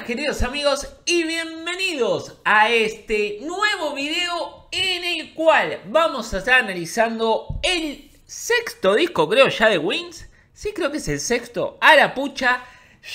queridos amigos y bienvenidos a este nuevo video en el cual vamos a estar analizando el sexto disco creo ya de Wings, sí creo que es el sexto, a la pucha,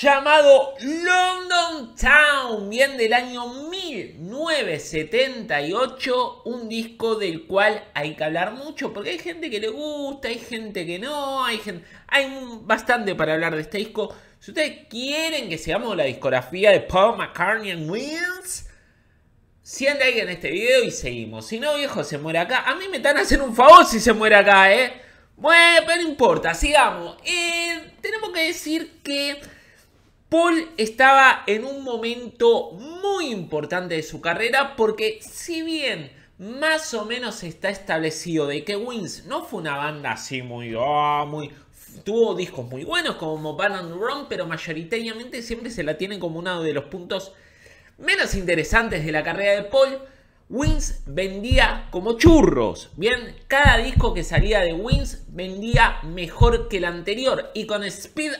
llamado London Town, bien del año 1978, un disco del cual hay que hablar mucho, porque hay gente que le gusta, hay gente que no, hay, hay bastante para hablar de este disco. Si ustedes quieren que sigamos la discografía de Paul McCartney and Wins, alguien en este video y seguimos. Si no, viejo, se muere acá. A mí me están haciendo un favor si se muere acá, ¿eh? Bueno, pero no importa, sigamos. Eh, tenemos que decir que Paul estaba en un momento muy importante de su carrera porque si bien más o menos está establecido de que Wings no fue una banda así muy... Ah, muy tuvo discos muy buenos como and Run, pero mayoritariamente siempre se la tienen como uno de los puntos menos interesantes de la carrera de Paul. Wings vendía como churros. Bien, cada disco que salía de Wings vendía mejor que el anterior. Y con Speed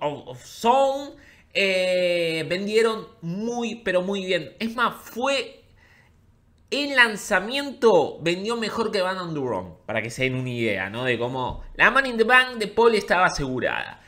of, Sound eh, vendieron muy, pero muy bien. Es más, fue el lanzamiento vendió mejor que Van Duron, para que se den una idea, ¿no? De cómo la Money in the Bank de Paul estaba asegurada.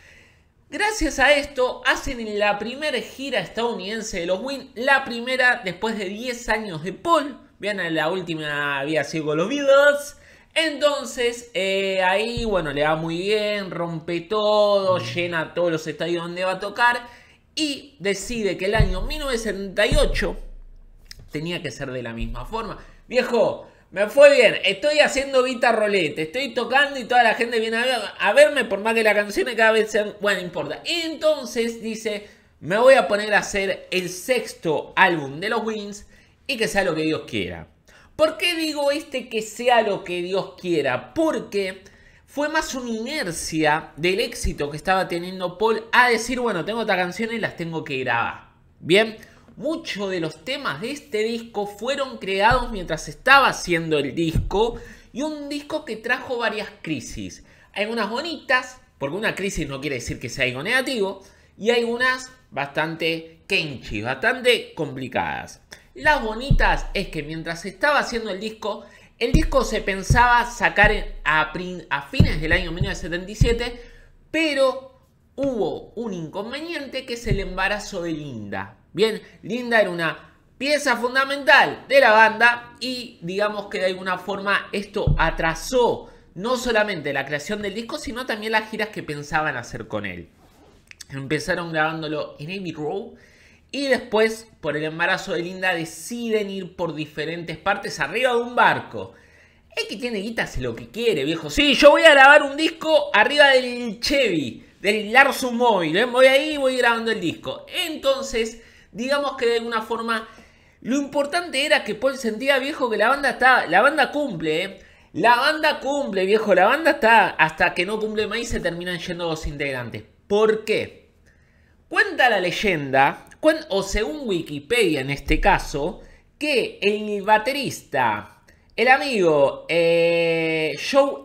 Gracias a esto, hacen la primera gira estadounidense de los Win, la primera después de 10 años de Paul. Vean, la última había sido con los Beatles. Entonces, eh, ahí, bueno, le va muy bien, rompe todo, llena todos los estadios donde va a tocar y decide que el año 1978 tenía que ser de la misma forma. Viejo, me fue bien, estoy haciendo vita estoy tocando y toda la gente viene a, verme por más que la canción cada vez sea... Bueno, importa. Entonces dice, me voy a poner a hacer el sexto álbum de los Wings y que sea lo que Dios quiera. ¿Por qué digo este que sea lo que Dios quiera? Porque fue más una inercia del éxito que estaba teniendo Paul a decir, bueno, tengo canción canciones, las tengo que grabar. Bien. Muchos de los temas de este disco fueron creados mientras estaba haciendo el disco y un disco que trajo varias crisis. Hay unas bonitas, porque una crisis no quiere decir que sea algo negativo, y hay unas bastante kenchi, bastante complicadas. Las bonitas es que mientras estaba haciendo el disco, el disco se pensaba sacar a fines del año 1977, pero hubo un inconveniente que es el embarazo de Linda. Bien, Linda era una pieza fundamental de la banda y digamos que de alguna forma esto atrasó no solamente la creación del disco, sino también las giras que pensaban hacer con él. Empezaron grabándolo en Amy Row y después, por el embarazo de Linda, deciden ir por diferentes partes arriba de un barco. Es que tiene guita hace lo que quiere, viejo. Sí, yo voy a grabar un disco arriba del Chevy, del Larson Móvil. Voy ahí y voy grabando el disco. Entonces, digamos que de alguna forma, lo importante era que Paul sentía, viejo, que la banda está, la banda cumple, ¿eh? La banda cumple, viejo, la banda está, hasta que no cumple más y se terminan yendo los integrantes. ¿Por qué? Cuenta la leyenda, o según Wikipedia en este caso, que el baterista, el amigo eh, Joe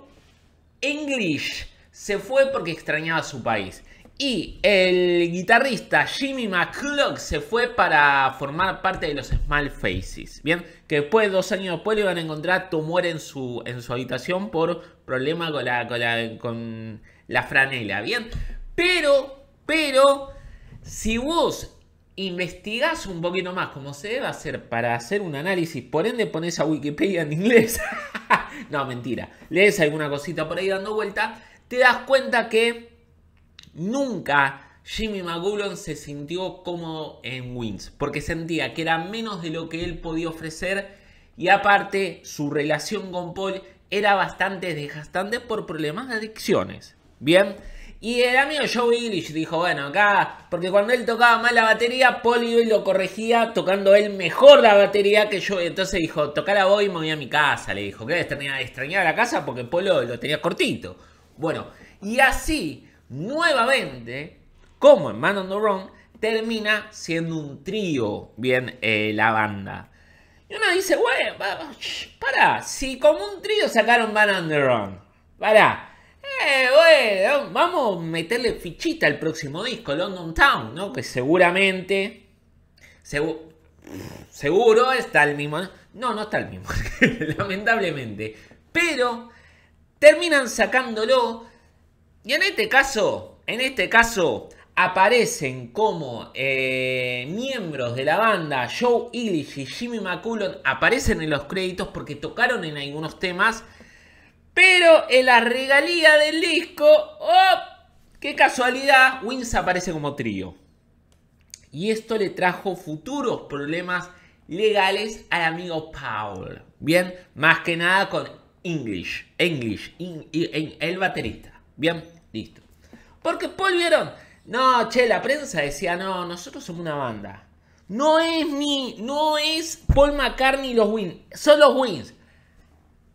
English, se fue porque extrañaba su país. Y el guitarrista Jimmy McCulloch se fue para formar parte de los Small Faces. Bien, que después dos años después le iban a encontrar tumor en su, en su habitación por problema con la, con franela. Bien, pero, pero, si vos investigás un poquito más como se debe hacer para hacer un análisis, por ende pones a Wikipedia en inglés. no, mentira. Lees alguna cosita por ahí dando vuelta, te das cuenta que Nunca Jimmy McGullon se sintió cómodo en Wings porque sentía que era menos de lo que él podía ofrecer y aparte su relación con Paul era bastante desgastante por problemas de adicciones. Bien, y el amigo Joe English dijo, bueno, acá, porque cuando él tocaba mal la batería, Paul y lo corregía tocando él mejor la batería que yo. Entonces dijo, la a y me voy a mi casa. Le dijo, que extrañaba, extrañar la casa porque Paul lo tenía cortito. Bueno, y así nuevamente, como en Man on the Run, termina siendo un trío, bien, eh, la banda. Y uno dice, bueno, para, si como un trío sacaron Man on the Run, para. Eh, bueno, vamos a meterle fichita al próximo disco, London Town, ¿no? Que seguramente. seguro está el mismo. No, no está el mismo, lamentablemente. Pero terminan sacándolo y en este caso, en este caso, aparecen como eh, miembros de la banda Joe Illich y Jimmy McCullough aparecen en los créditos porque tocaron en algunos temas pero en la regalía del disco ¡oh! qué casualidad Wins aparece como trío y esto le trajo futuros problemas legales al amigo Paul bien más que nada con English English el baterista Bien, listo. Porque Paul vieron, no, che, la prensa decía, no, nosotros somos una banda. No es ni, no es Paul McCartney y los Wins son los Wins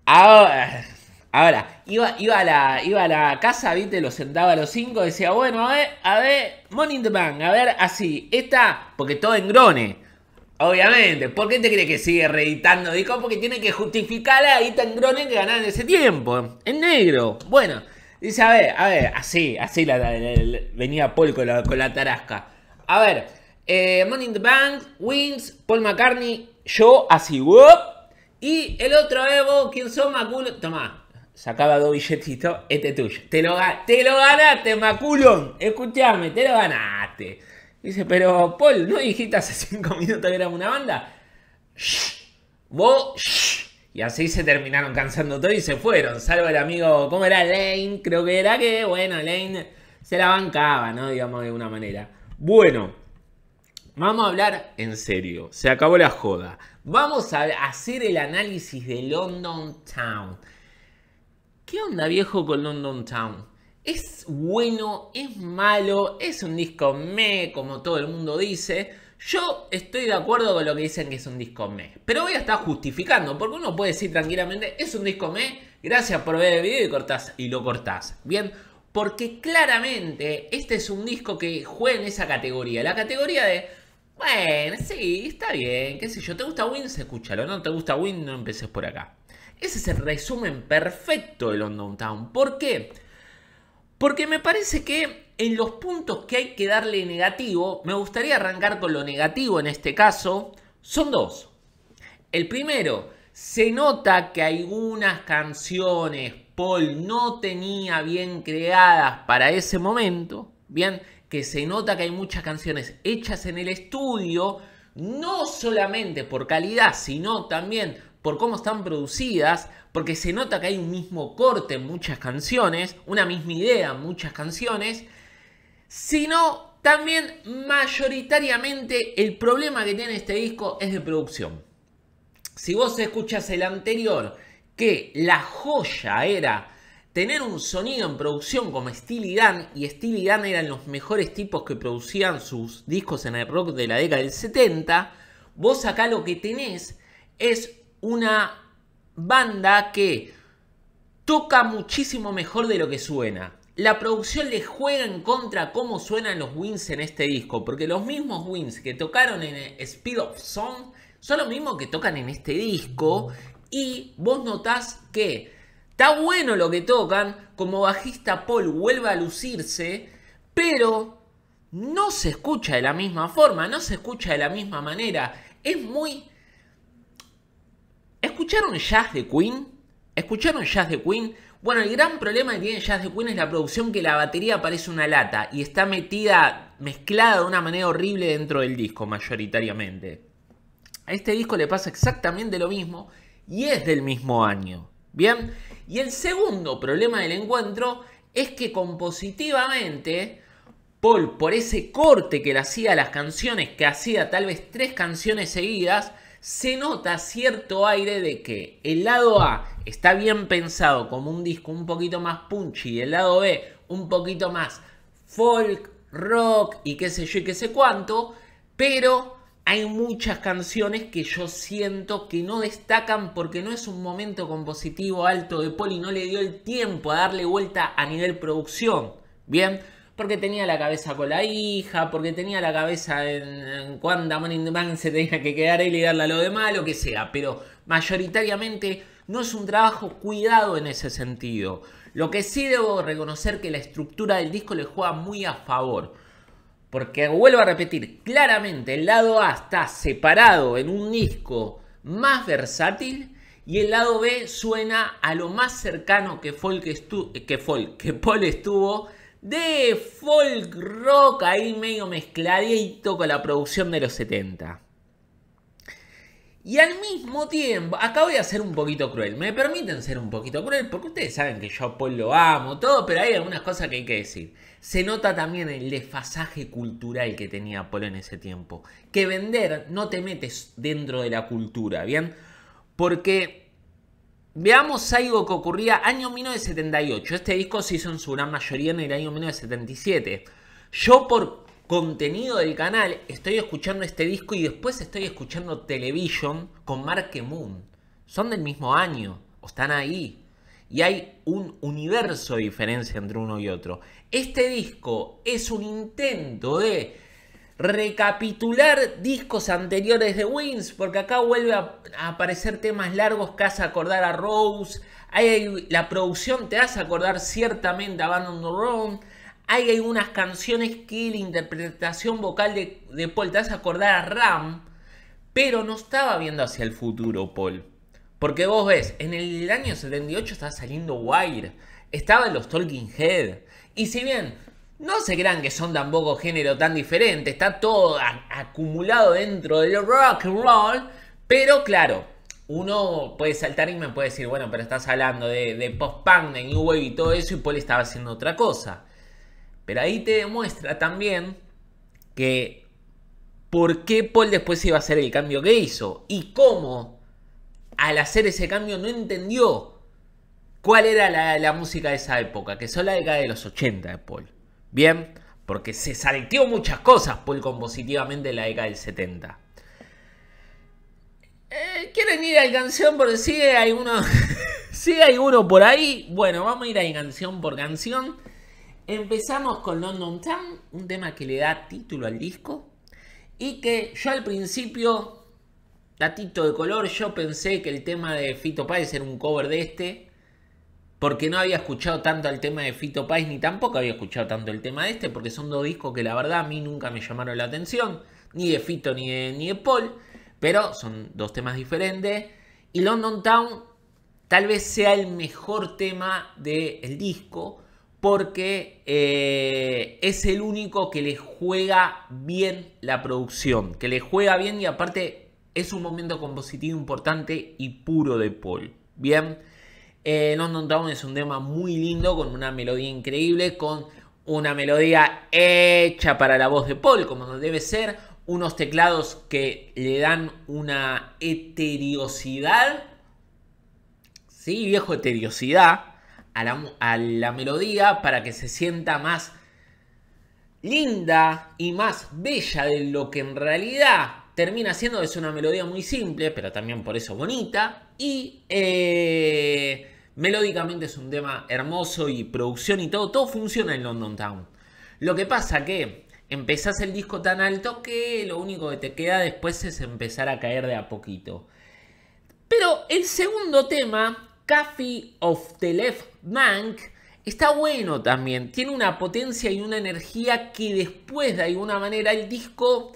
Ahora, ahora iba, a la, iba la casa, viste, lo sentaba a los cinco, decía, bueno, a ver, a ver, Money in the Bank, a ver, así, esta, porque todo en grone Obviamente, ¿por qué te crees que sigue reeditando dijo Porque tiene que justificar la a en grone que ganaba en ese tiempo, en negro. Bueno, Dice, a ver, a ver, así, así venía Paul con la, tarasca. A ver, eh, Money in the Bank, Wins, Paul McCartney, yo así, Y el otro Evo, ¿quién son Maculon. Tomá, sacaba dos billetitos, este tuyo. Te lo, ganaste, Maculon. Escuchame, te lo ganaste. Dice, pero Paul, ¿no dijiste hace cinco minutos que era una banda? Shh, vos, shh. Y así se terminaron cansando todo y se fueron. Salvo el amigo, ¿cómo era Lane? Creo que era que, bueno, Lane se la bancaba, ¿no? Digamos de una manera. Bueno, vamos a hablar en serio. Se acabó la joda. Vamos a hacer el análisis de London Town. ¿Qué onda viejo con London Town? ¿Es bueno? ¿Es malo? ¿Es un disco me, como todo el mundo dice? Yo estoy de acuerdo con lo que dicen que es un disco me, pero voy a estar justificando, porque uno puede decir tranquilamente, es un disco me, gracias por ver el video y cortás, y lo cortás. Bien, porque claramente este es un disco que juega en esa categoría, la categoría de, bueno, sí, está bien, qué sé yo, ¿te gusta Wins? Escúchalo, ¿no? ¿Te gusta Win? No empeces por acá. Ese es el resumen perfecto de London Town. ¿Por qué? Porque me parece que en los puntos que hay que darle negativo, me gustaría arrancar con lo negativo en este caso, son dos. El primero, se nota que algunas canciones Paul no tenía bien creadas para ese momento, bien, que se nota que hay muchas canciones hechas en el estudio, no solamente por calidad, sino también por cómo están producidas, porque se nota que hay un mismo corte en muchas canciones, una misma idea en muchas canciones, sino también mayoritariamente el problema que tiene este disco es de producción. Si vos escuchas el anterior, que la joya era tener un sonido en producción como Steely Dan, y Steely Dan eran los mejores tipos que producían sus discos en el rock de la década del 70, vos acá lo que tenés es una banda que toca muchísimo mejor de lo que suena. La producción le juega en contra cómo suenan los wins en este disco, porque los mismos wins que tocaron en Speed of Song. son los mismos que tocan en este disco y vos notás que está bueno lo que tocan, como bajista Paul vuelve a lucirse, pero no se escucha de la misma forma, no se escucha de la misma manera, es muy... ¿Escucharon jazz de Queen ¿Escucharon Jazz de Queen? Bueno, el gran problema que tiene Jazz de Queen es la producción que la batería parece una lata y está metida, mezclada de una manera horrible dentro del disco mayoritariamente. A este disco le pasa exactamente lo mismo y es del mismo año. Bien, y el segundo problema del encuentro es que compositivamente Paul, por ese corte que le hacía a las canciones, que hacía tal vez tres canciones seguidas, se nota cierto aire de que el lado A está bien pensado como un disco un poquito más punchy y el lado B un poquito más folk, rock y qué sé yo qué sé cuánto, pero hay muchas canciones que yo siento que no destacan porque no es un momento compositivo alto de Poli, no le dio el tiempo a darle vuelta a nivel producción. Bien, porque tenía la cabeza con la hija, porque tenía la cabeza en, cuando cuánta Money in the Bank se tenía que quedar él y darle a lo demás, lo que sea, pero mayoritariamente no es un trabajo cuidado en ese sentido. Lo que sí debo reconocer que la estructura del disco le juega muy a favor. Porque vuelvo a repetir, claramente el lado A está separado en un disco más versátil y el lado B suena a lo más cercano que que, que, que Paul estuvo de folk rock ahí medio mezcladito con la producción de los 70. Y al mismo tiempo, acá voy a ser un poquito cruel. Me permiten ser un poquito cruel porque ustedes saben que yo a Paul lo amo, todo, pero hay algunas cosas que hay que decir. Se nota también el desfasaje cultural que tenía Paul en ese tiempo. Que vender no te metes dentro de la cultura, ¿bien? Porque Veamos algo que ocurría año 1978. Este disco se hizo en su gran mayoría en el año 1977. Yo por contenido del canal estoy escuchando este disco y después estoy escuchando Television con Mark e. Moon. Son del mismo año, o están ahí. Y hay un universo de diferencia entre uno y otro. Este disco es un intento de recapitular discos anteriores de Wings, porque acá vuelve a, aparecer temas largos que hace acordar a Rose, la producción te hace acordar ciertamente a Band on the hay algunas canciones que la interpretación vocal de, Paul te hace acordar a Ram, pero no estaba viendo hacia el futuro Paul. Porque vos ves, en el año 78 estaba saliendo Wire, estaba los Talking Head. Y si bien no se crean que son tampoco género tan diferente, está todo acumulado dentro del rock and roll, pero claro, uno puede saltar y me puede decir, bueno, pero estás hablando de, post-punk, de New Wave y todo eso, y Paul estaba haciendo otra cosa. Pero ahí te demuestra también que por qué Paul después iba a hacer el cambio que hizo y cómo al hacer ese cambio no entendió cuál era la, la música de esa época, que son la década de los 80 de Paul. Bien, porque se salteó muchas cosas Paul compositivamente en la década del 70. Eh, ¿Quieren ir a canción Porque sigue hay uno? por ahí, bueno, vamos a ir a canción por canción. Empezamos con London Town, un tema que le da título al disco y que yo al principio, datito de color, yo pensé que el tema de Fito Páez era un cover de este, porque no había escuchado tanto el tema de Fito Pais ni tampoco había escuchado tanto el tema de este, porque son dos discos que la verdad a mí nunca me llamaron la atención, ni de Fito ni de, Paul, pero son dos temas diferentes. Y London Town tal vez sea el mejor tema del disco, porque eh, es el único que le juega bien la producción, que le juega bien y aparte es un momento compositivo importante y puro de Paul. Bien. Eh, London Town es un tema muy lindo, con una melodía increíble, con una melodía hecha para la voz de Paul, como debe ser, unos teclados que le dan una eteriosidad, sí, viejo, eteriosidad a la, a la melodía para que se sienta más linda y más bella de lo que en realidad termina siendo. Es una melodía muy simple, pero también por eso bonita. Y eh, Melódicamente es un tema hermoso y producción y todo, todo funciona en London Town. Lo que pasa que empezás el disco tan alto que lo único que te queda después es empezar a caer de a poquito. Pero el segundo tema, Coffee of the Left Bank, está bueno también. Tiene una potencia y una energía que después de alguna manera el disco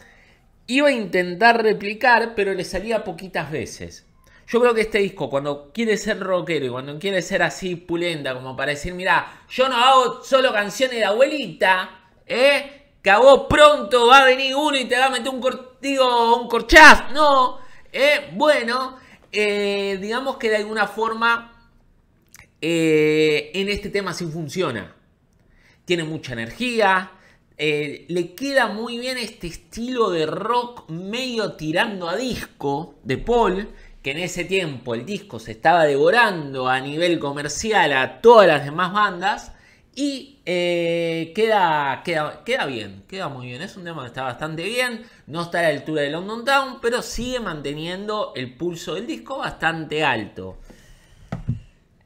iba a intentar replicar, pero le salía poquitas veces. Yo creo que este disco, cuando quiere ser rockero y cuando quiere ser así pulenta, como para decir, mira, yo no hago solo canciones de abuelita, ¿eh? Que a vos pronto va a venir uno y te va a meter un, cortigo, un corchaz. No, ¿eh? Bueno, eh, digamos que de alguna forma eh, en este tema sí funciona. Tiene mucha energía, le queda muy bien este estilo de rock medio tirando a disco de Paul que en ese tiempo el disco se estaba devorando a nivel comercial a todas las demás bandas y eh, queda, queda, bien, queda muy bien. Es un tema que está bastante bien, no está a la altura de London Town, pero sigue manteniendo el pulso del disco bastante alto.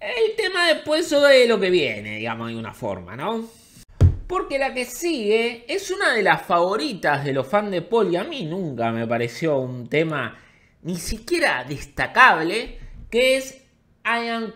El tema después de lo que viene, digamos, de una forma, ¿no? Porque la que sigue es una de las favoritas de los fans de Paul y a mí nunca me pareció un tema ni siquiera destacable, que es I am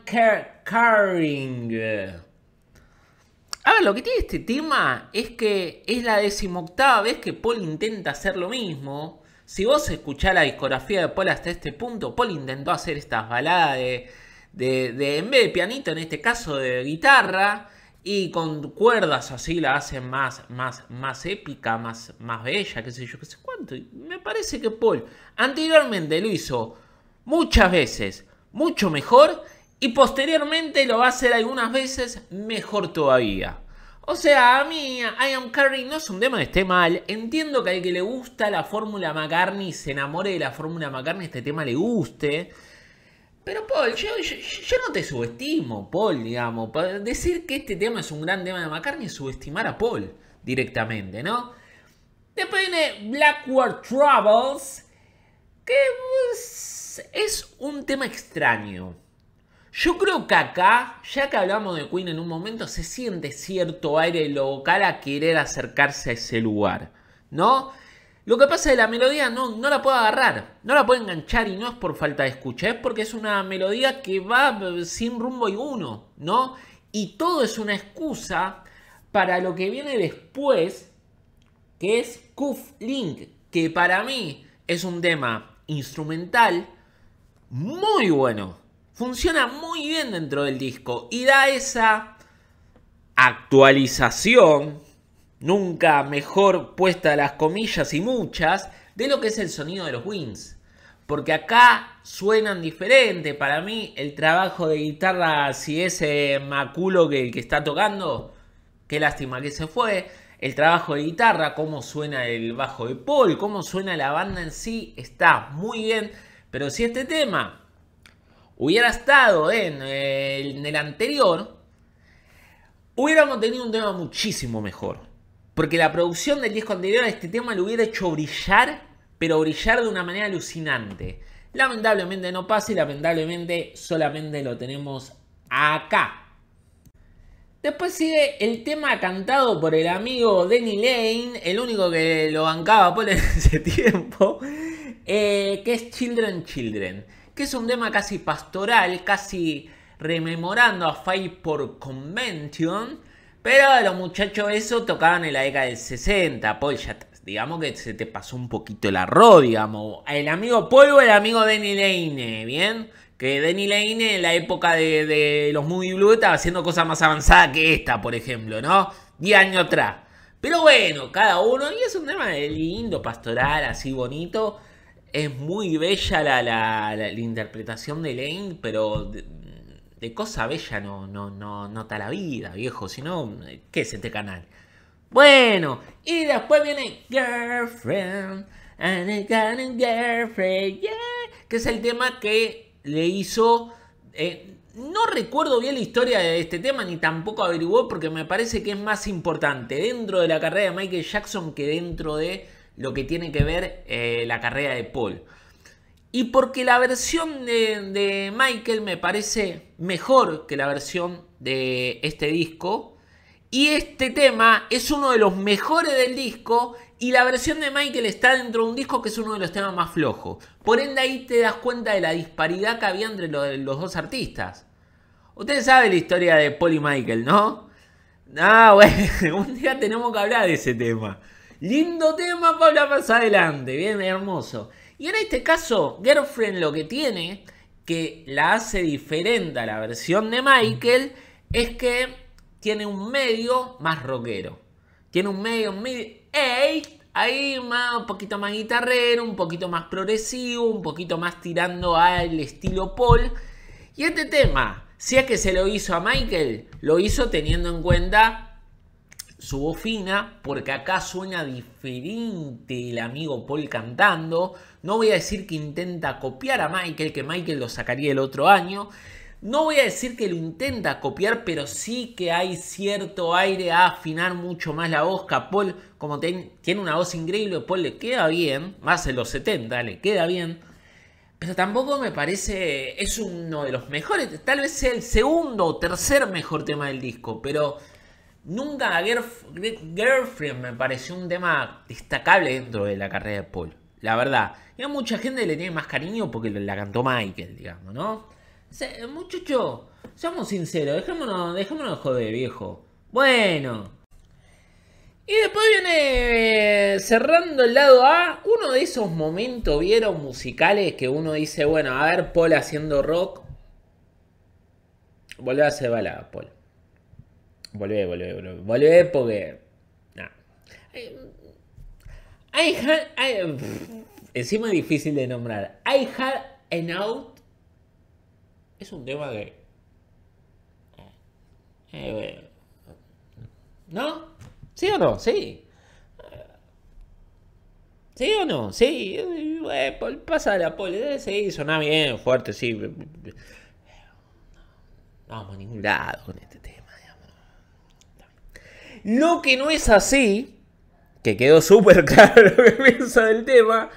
A ver, lo que tiene este tema es que es la decimoctava vez que Paul intenta hacer lo mismo. Si vos escuchás la discografía de Paul hasta este punto, Paul intentó hacer estas baladas de, de, de en vez de pianito, en este caso de guitarra, y con cuerdas así la hacen más, más, más épica, más, más bella, qué sé yo, qué sé cuánto. Y me parece que Paul anteriormente lo hizo muchas veces mucho mejor y posteriormente lo va a hacer algunas veces mejor todavía. O sea, a mí I Am Carrie no es un tema que esté mal. Entiendo que al que le gusta la fórmula McCartney, se enamore de la fórmula McCartney, este tema le guste. Pero Paul, yo, no te subestimo, Paul, digamos. Decir que este tema es un gran tema de McCartney es subestimar a Paul directamente, ¿no? Después viene Blackwater Troubles, que pues, es, un tema extraño. Yo creo que acá, ya que hablamos de Queen en un momento, se siente cierto aire local a querer acercarse a ese lugar, ¿no? Lo que pasa es que la melodía no, no la puedo agarrar, no la puedo enganchar y no es por falta de escucha, es porque es una melodía que va eh, sin rumbo y uno, ¿no? Y todo es una excusa para lo que viene después, que es Kuf Link, que para mí es un tema instrumental muy bueno. Funciona muy bien dentro del disco y da esa actualización nunca mejor puesta las comillas y muchas, de lo que es el sonido de los wins. Porque acá suenan diferente. Para mí, el trabajo de guitarra, si ese Maculo que, que está tocando, qué lástima que se fue. El trabajo de guitarra, cómo suena el bajo de Paul, cómo suena la banda en sí, está muy bien. Pero si este tema hubiera estado en eh, el anterior, hubiéramos tenido un tema muchísimo mejor. Porque la producción del disco anterior a este tema lo hubiera hecho brillar, pero brillar de una manera alucinante. Lamentablemente no pasa y lamentablemente solamente lo tenemos acá. Después sigue el tema cantado por el amigo Denny Lane, el único que lo bancaba por ese tiempo, eh, que es Children Children, que es un tema casi pastoral, casi rememorando a Fight for Convention, pero los muchachos eso tocaban en la década del 60, Paul digamos que se te pasó un poquito el arroz, digamos. El amigo Polvo, el amigo Denny Lane, ¿bien? Que Denny Lane en la época de, los Moody Blue estaba haciendo cosas más avanzadas que esta, por ejemplo, ¿no? 10 años atrás. Pero bueno, cada uno, y es un tema lindo, pastoral, así bonito. Es muy bella la, la interpretación de Lane, pero de cosa bella no, no, no nota la vida, viejo. sino eh, ¿qué es este canal? Bueno, y después viene Girlfriend, and I got a girlfriend, que es el tema que le hizo. Eh, no recuerdo bien la historia de este tema, ni tampoco averiguó, porque me parece que es más importante dentro de la carrera de Michael Jackson que dentro de lo que tiene que ver eh, la carrera de Paul. Y porque la versión de, Michael me parece mejor que la versión de este disco. Y este tema es uno de los mejores del disco. Y la versión de Michael está dentro de un disco que es uno de los temas más flojos. Por ende ahí te das cuenta de la disparidad que había entre los, dos artistas. Ustedes saben la historia de Paul y Michael, ¿no? Ah, bueno, un día tenemos que hablar de ese tema. Lindo tema para más adelante. Bien, hermoso. Y en este caso, Girlfriend lo que tiene, que la hace diferente a la versión de Michael, es que tiene un medio más rockero. Tiene un medio, ahí más, un poquito más guitarrero, un poquito más progresivo, un poquito más tirando al estilo Paul. Y este tema, si es que se lo hizo a Michael, lo hizo teniendo en cuenta su voz fina, porque acá suena diferente el amigo Paul cantando. No voy a decir que intenta copiar a Michael, que Michael lo sacaría el otro año. No voy a decir que lo intenta copiar, pero sí que hay cierto aire a afinar mucho más la voz. Paul, como tiene una voz increíble, Paul le queda bien, más en los 70, le queda bien. Pero tampoco me parece, es uno de los mejores, tal vez sea el segundo o tercer mejor tema del disco, pero nunca Girlfriend me pareció un tema destacable dentro de la carrera de Paul, la verdad. Y mucha gente le tiene más cariño porque la cantó Michael, digamos, ¿no? Se, muchacho, seamos sinceros, dejémonos, joder, viejo. Bueno. Y después viene eh, cerrando el lado A, uno de esos momentos, vieron, musicales que uno dice, bueno, a ver, Paul haciendo rock. Volvé a hacer balada, Paul. Volvé, volvé, volvé. Volvé porque... Nah. I, eh, encima difícil de nombrar. I Had an Out es un tema que. Eh, eh ¿No? ¿Sí o no? Sí. ¿Sí o no? Sí. Eh, pasa de la poli, Sí, suena bien, fuerte, sí. No vamos a ningún lado con este tema. Lo que no es así, que quedó súper claro lo que pienso del tema,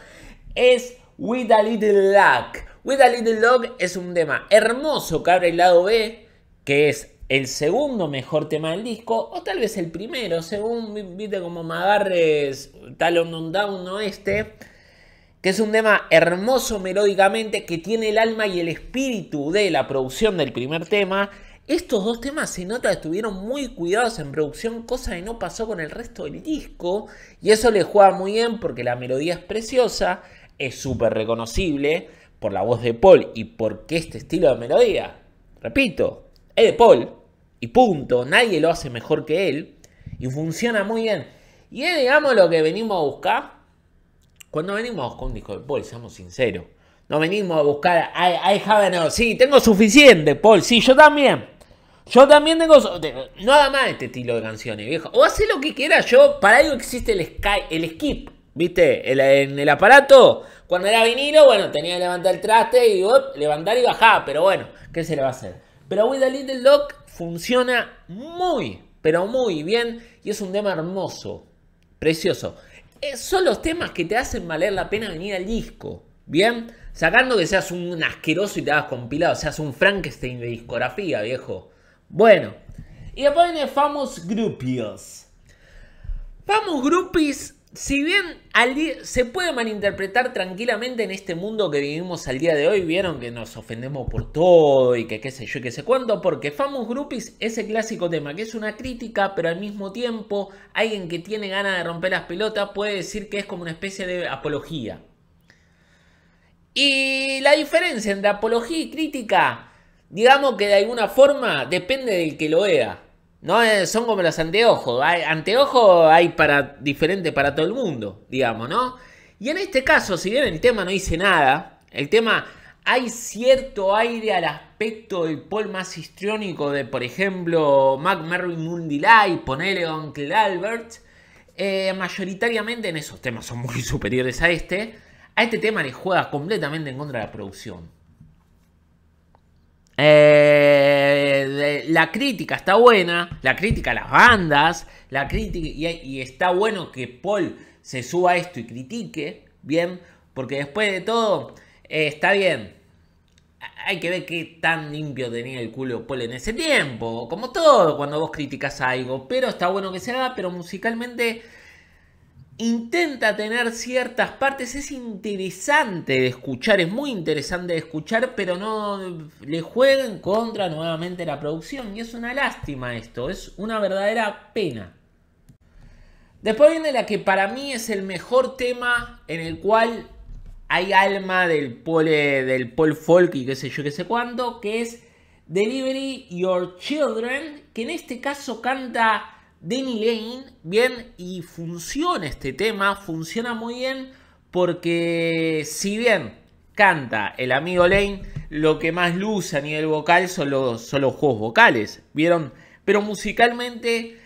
es With a Little Luck. With a Little Luck es un tema hermoso que abre el lado B, que es el segundo mejor tema del disco, o tal vez el primero, según viste como me agarres tal on down oeste, que es un tema hermoso melódicamente, que tiene el alma y el espíritu de la producción del primer tema. Estos dos temas se nota estuvieron muy cuidados en producción, cosa que no pasó con el resto del disco, y eso le juega muy bien porque la melodía es preciosa, es súper reconocible por la voz de Paul y porque este estilo de melodía, repito, es de Paul y punto, nadie lo hace mejor que él y funciona muy bien. Y es, digamos, lo que venimos a buscar cuando venimos a buscar un disco de Paul, seamos sinceros. No venimos a buscar, ay, Javier, no, sí, tengo suficiente, Paul, sí, yo también. Yo también tengo. No haga más este estilo de canciones, viejo. O hace lo que quiera yo. Para algo existe el, sky, el skip. ¿Viste? en el aparato, cuando era vinilo, bueno, tenía que levantar el traste y levantar y bajar, pero bueno, ¿qué se le va a hacer? Pero With a Little Lock funciona muy, pero muy bien y es un tema hermoso, precioso. Eh, son los temas que te hacen valer la pena venir al disco, ¿bien? Sacando que seas un asqueroso y te hagas compilado, seas un Frankenstein de discografía, viejo. Bueno, y después viene Famous Groupies. Famous Groupies si bien al se puede malinterpretar tranquilamente en este mundo que vivimos al día de hoy, vieron que nos ofendemos por todo y que qué sé yo y qué sé cuánto, porque Famous Groupies es el clásico tema, que es una crítica, pero al mismo tiempo alguien que tiene ganas de romper las pelotas puede decir que es como una especie de apología. Y la diferencia entre apología y crítica, digamos que de alguna forma depende del que lo vea. No, eh, son como los anteojos. anteojos hay para diferente para todo el mundo, digamos, ¿no? Y en este caso, si bien el tema no dice nada, el tema hay cierto aire al aspecto del Paul más histriónico de, por ejemplo, Mac Merwin Mundilay, ponele Uncle Albert. Eh, mayoritariamente en esos temas son muy superiores a este. A este tema le juega completamente en contra de la producción. Eh la crítica está buena, la crítica a las bandas, la crítica y, está bueno que Paul se suba a esto y critique, bien, porque después de todo eh, está bien. Hay que ver qué tan limpio tenía el culo Paul en ese tiempo, como todo cuando vos criticas algo, pero está bueno que se haga, pero musicalmente intenta tener ciertas partes. Es interesante de escuchar, es muy interesante de escuchar, pero no le en contra nuevamente la producción. Y es una lástima esto, es una verdadera pena. Después viene la que para mí es el mejor tema en el cual hay alma del pole, del Paul folk y qué sé yo, qué sé cuánto, que es Delivery Your Children, que en este caso canta Danny Lane, bien, y funciona este tema, funciona muy bien porque si bien canta el amigo Lane, lo que más luce a nivel vocal son los, juegos vocales, ¿vieron? Pero musicalmente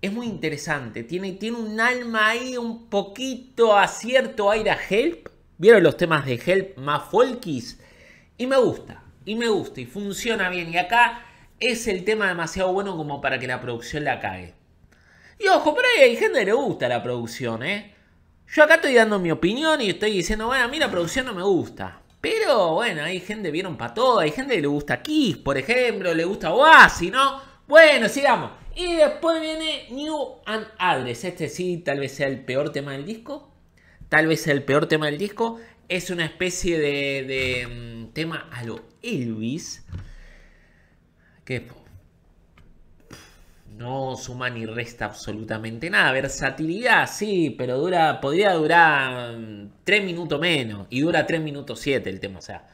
es muy interesante, tiene, tiene un alma ahí un poquito a cierto aire a Help, ¿vieron los temas de Help más folkies? Y me gusta, y me gusta, y funciona bien, y acá es el tema demasiado bueno como para que la producción la cague. Y ojo, por hay gente que le gusta la producción, ¿eh? Yo acá estoy dando mi opinión y estoy diciendo, bueno, a mí la producción no me gusta. Pero bueno, hay gente, vieron para todo, hay gente que le gusta Kiss, por ejemplo, le gusta Oasis, ¿no? Bueno, sigamos. Y después viene New and Address. Este sí, tal vez sea el peor tema del disco. Tal vez sea el peor tema del disco. Es una especie de, mm, tema a lo Elvis. Que no suma ni resta absolutamente nada. Versatilidad, sí, pero dura, podría durar 3 minutos menos. Y dura 3 minutos 7 el tema, o sea,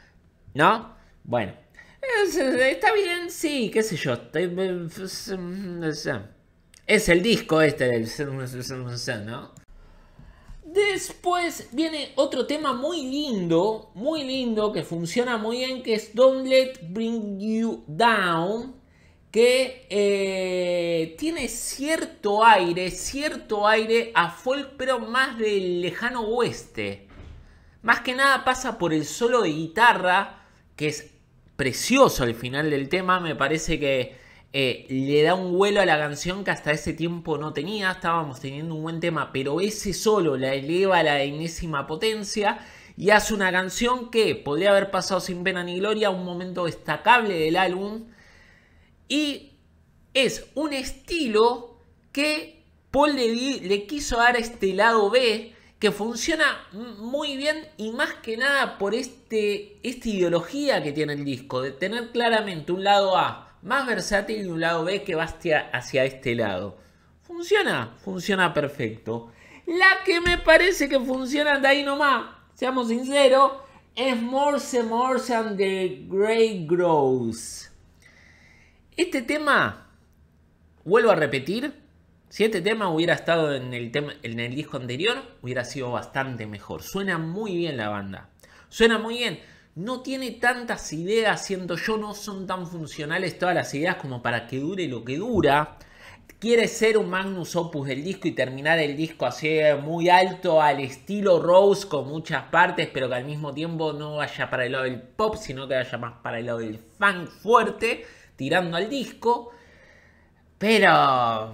¿no? Bueno, está bien, sí, qué sé yo. Es el disco este del... ¿no? Después viene otro tema muy lindo, muy lindo, que funciona muy bien, que es Don't Let Bring You Down que eh, tiene cierto aire, cierto aire a folk, pero más del lejano oeste. Más que nada pasa por el solo de guitarra, que es precioso al final del tema, me parece que eh, le da un vuelo a la canción que hasta ese tiempo no tenía, estábamos teniendo un buen tema, pero ese solo la eleva a la enésima potencia y hace una canción que podría haber pasado sin pena ni gloria, un momento destacable del álbum y es un estilo que Paul le quiso dar este lado B que funciona muy bien y más que nada por este, esta ideología que tiene el disco, de tener claramente un lado A más versátil y un lado B que va hacia, este lado. Funciona, funciona perfecto. La que me parece que funciona de ahí nomás, seamos sinceros, es Morse Morse and the Grey Grows. Este tema, vuelvo a repetir, si este tema hubiera estado en el, en el disco anterior, hubiera sido bastante mejor. Suena muy bien la banda. Suena muy bien. No tiene tantas ideas, siendo yo, no son tan funcionales todas las ideas como para que dure lo que dura. Quiere ser un magnus opus del disco y terminar el disco así eh, muy alto al estilo Rose con muchas partes, pero que al mismo tiempo no vaya para el lado del pop, sino que vaya más para el lado del funk fuerte tirando al disco, pero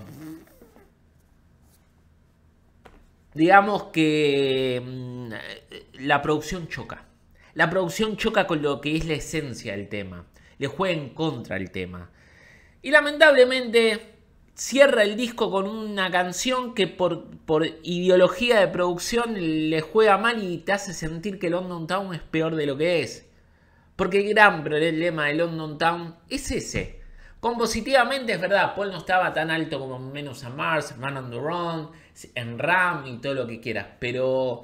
digamos que mm, la producción choca. La producción choca con lo que es la esencia del tema. Le juega en contra el tema. Y lamentablemente cierra el disco con una canción que por, por ideología de producción le juega mal y te hace sentir que London Town es peor de lo que es. Porque el gran problema de London Town es ese. Compositivamente es verdad, Paul no estaba tan alto como menos a Mars, Man on the Run, en Ram y todo lo que quieras, pero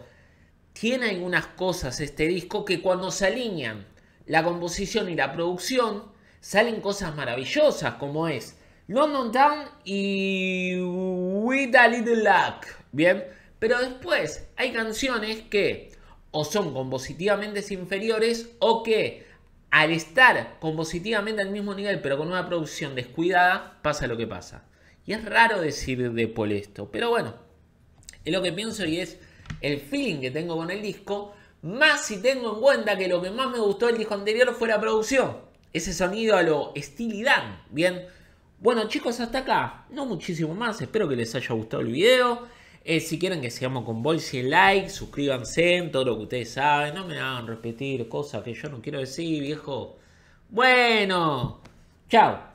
tiene algunas cosas este disco que cuando se alinean la composición y la producción salen cosas maravillosas como es London Town y With a Little Luck, ¿bien? Pero después hay canciones que o son compositivamente inferiores o que al estar compositivamente al mismo nivel pero con una producción descuidada pasa lo que pasa. Y es raro decir de por esto, pero bueno, es lo que pienso y es el feeling que tengo con el disco, más si tengo en cuenta que lo que más me gustó del disco anterior fue la producción, ese sonido a lo Steely bien. Bueno chicos, hasta acá, no muchísimo más, espero que les haya gustado el video. Eh, si quieren que sigamos con y like, suscríbanse, todo lo que ustedes saben. No me hagan repetir cosas que yo no quiero decir, viejo. Bueno, chao.